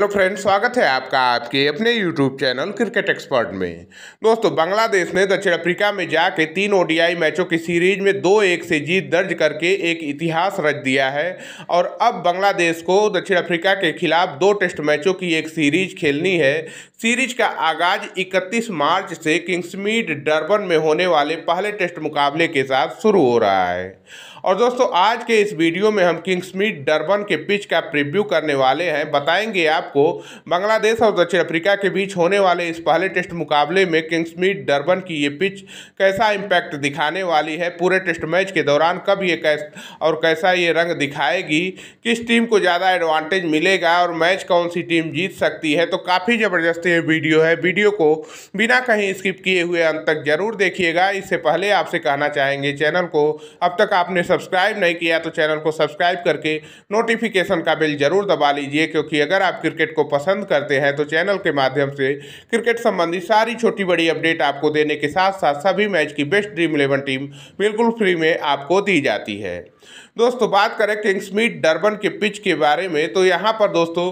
hello friends स्वागत है आपका आपके अपने यूट्यूब चैनल क्रिकेट एक्सपर्ट में दोस्तों बांग्लादेश ने दक्षिण अफ्रीका में जाके तीन ओडीआई मैचों की सीरीज में दो एक से जीत दर्ज करके एक इतिहास रच दिया है और अब बांग्लादेश को दक्षिण अफ्रीका के खिलाफ दो टेस्ट मैचों की एक सीरीज खेलनी है सीरीज का आगाज इकतीस मार्च से किंग्समीड डरबन में होने वाले पहले टेस्ट मुकाबले के साथ शुरू हो रहा है और दोस्तों आज के इस वीडियो में हम किंग्समीट डरबन के पिच का प्रिव्यू करने वाले हैं बताएंगे आपको बांग्लादेश और दक्षिण अफ्रीका के बीच होने वाले इस पहले टेस्ट मुकाबले में किंग्समीट डरबन की ये पिच कैसा इम्पैक्ट दिखाने वाली है पूरे टेस्ट मैच के दौरान कब ये कैस और कैसा ये रंग दिखाएगी किस टीम को ज़्यादा एडवांटेज मिलेगा और मैच कौन सी टीम जीत सकती है तो काफ़ी ज़बरदस्त ये वीडियो है वीडियो को बिना कहीं स्किप किए हुए अंत तक जरूर देखिएगा इससे पहले आपसे कहना चाहेंगे चैनल को अब तक आपने सब्सक्राइब नहीं किया तो चैनल को सब्सक्राइब करके नोटिफिकेशन का बिल जरूर दबा लीजिए क्योंकि अगर आप क्रिकेट को पसंद करते हैं तो चैनल के माध्यम से क्रिकेट संबंधी सारी छोटी बड़ी अपडेट आपको देने के साथ साथ सभी मैच की बेस्ट ड्रीम इलेवन टीम बिल्कुल फ्री में आपको दी जाती है दोस्तों बात करें किंग्समीट डर्बन के पिच के बारे में तो यहाँ पर दोस्तों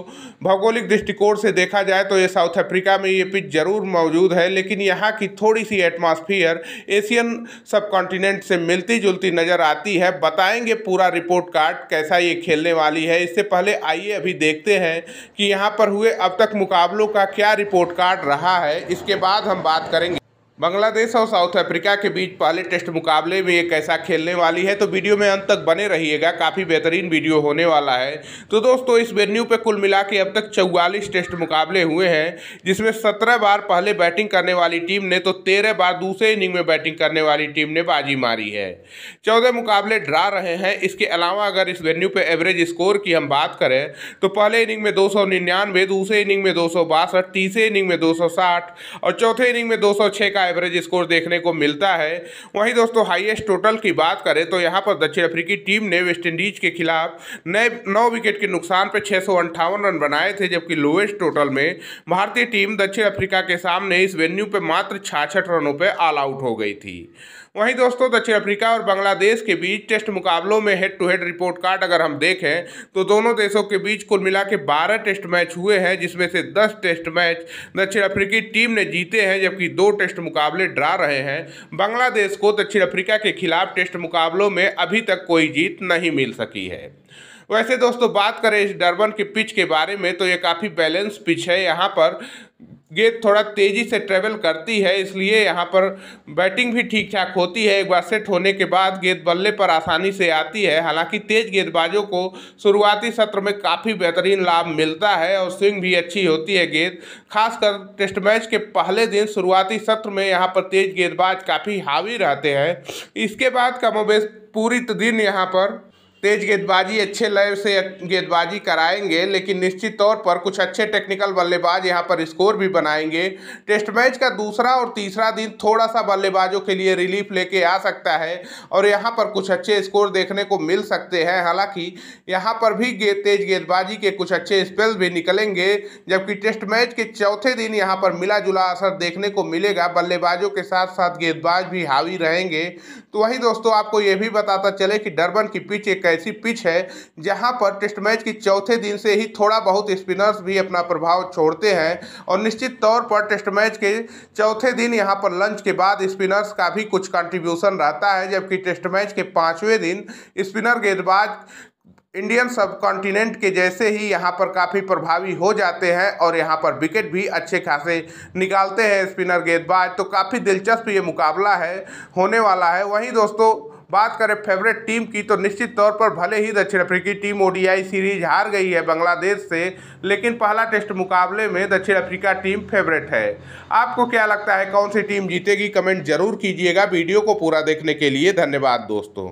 भौगोलिक दृष्टिकोण से देखा जाए तो ये साउथ अफ्रीका में ये पिच जरूर मौजूद है लेकिन यहाँ की थोड़ी सी एटमॉस्फेयर एशियन सब कॉन्टिनेंट से मिलती जुलती नज़र आती है है बताएंगे पूरा रिपोर्ट कार्ड कैसा ये खेलने वाली है इससे पहले आइए अभी देखते हैं कि यहाँ पर हुए अब तक मुकाबलों का क्या रिपोर्ट कार्ड रहा है इसके बाद हम बात करेंगे बांग्लादेश और साउथ अफ्रीका के बीच पहले टेस्ट मुकाबले में ये कैसा खेलने वाली है तो वीडियो में अंत तक बने रहिएगा काफ़ी बेहतरीन वीडियो होने वाला है तो दोस्तों इस वेन्यू पे कुल मिला के अब तक चौवालीस टेस्ट मुकाबले हुए हैं जिसमें सत्रह बार पहले बैटिंग करने वाली टीम ने तो तेरह बार दूसरे इनिंग में बैटिंग करने वाली टीम ने बाजी मारी है चौदह मुकाबले ड्रा रहे हैं इसके अलावा अगर इस वेन्यू पर एवरेज स्कोर की हम बात करें तो पहले इनिंग में दो दूसरे इनिंग में दो तीसरे इनिंग में दो और चौथे इनिंग में दो का का एवरेज स्कोर देखने को मिलता है वहीं दोस्तों हाईएस्ट टोटल की बात करें तो यहाँ पर दक्षिण अफ्रीकी टीम ने वेस्टइंडीज के खिलाफ नए नौ विकेट के नुकसान पर छः रन बनाए थे जबकि लोएस्ट टोटल में भारतीय टीम दक्षिण अफ्रीका के सामने इस वेन्यू पर मात्र छाछठ रनों पर ऑल आउट हो गई थी वहीं दोस्तों दक्षिण अफ्रीका और बांग्लादेश के बीच टेस्ट मुकाबलों में head to head report card अगर हम देखें तो दोनों देशों के बीच कुल मिला के बारह टेस्ट मैच हुए हैं जिसमें से दस टेस्ट मैच दक्षिण अफ्रीकी टीम ने जीते हैं जबकि दो टेस्ट मुकाबले ड्रा रहे हैं बांग्लादेश को दक्षिण अफ्रीका के खिलाफ टेस्ट मुकाबलों में अभी तक कोई जीत नहीं मिल सकी है वैसे दोस्तों बात करें इस डरबन के पिच के बारे में तो ये काफ़ी बैलेंस पिच है यहाँ पर गेंद थोड़ा तेज़ी से ट्रेवल करती है इसलिए यहाँ पर बैटिंग भी ठीक ठाक होती है एक बार सेट होने के बाद गेंद बल्ले पर आसानी से आती है हालांकि तेज़ गेंदबाजों को शुरुआती सत्र में काफ़ी बेहतरीन लाभ मिलता है और स्विंग भी अच्छी होती है गेंद खासकर टेस्ट मैच के पहले दिन शुरुआती सत्र में यहाँ पर तेज़ गेंदबाज काफ़ी हावी रहते हैं इसके बाद कमोबेश पूरी दिन यहाँ पर तेज गेंदबाजी अच्छे लय से गेंदबाजी कराएंगे लेकिन निश्चित तौर पर कुछ अच्छे टेक्निकल बल्लेबाज यहां पर स्कोर भी बनाएंगे टेस्ट मैच का दूसरा और तीसरा दिन थोड़ा सा बल्लेबाजों के लिए रिलीफ लेके आ सकता है और यहां पर कुछ अच्छे स्कोर देखने को मिल सकते हैं हालांकि यहां पर भी गे, तेज गेंदबाजी के कुछ अच्छे स्पेल भी निकलेंगे जबकि टेस्ट मैच के चौथे दिन यहाँ पर मिला जुला असर देखने को मिलेगा बल्लेबाजों के साथ साथ गेंदबाज भी हावी रहेंगे तो वही दोस्तों आपको ये भी बताता चले कि डरबन की पिच एक ऐसी पिच है जहां पर टेस्ट मैच के चौथे दिन से ही थोड़ा बहुत स्पिनर्स भी अपना प्रभाव छोड़ते हैं और निश्चित तौर पर टेस्ट मैच के चौथे दिन यहां पर लंच के बाद स्पिनर्स का भी कुछ कंट्रीब्यूशन रहता है जबकि टेस्ट मैच के पाँचवें दिन स्पिनर गेंदबाज इंडियन सब कॉन्टिनेंट के जैसे ही यहाँ पर काफ़ी प्रभावी हो जाते हैं और यहाँ पर विकेट भी अच्छे खासे निकालते हैं स्पिनर गेंदबाज तो काफ़ी दिलचस्प ये मुकाबला है होने वाला है वहीं दोस्तों बात करें फेवरेट टीम की तो निश्चित तौर पर भले ही दक्षिण अफ्रीकी टीम ओडीआई सीरीज हार गई है बांग्लादेश से लेकिन पहला टेस्ट मुकाबले में दक्षिण अफ्रीका टीम फेवरेट है आपको क्या लगता है कौन सी टीम जीतेगी कमेंट जरूर कीजिएगा वीडियो को पूरा देखने के लिए धन्यवाद दोस्तों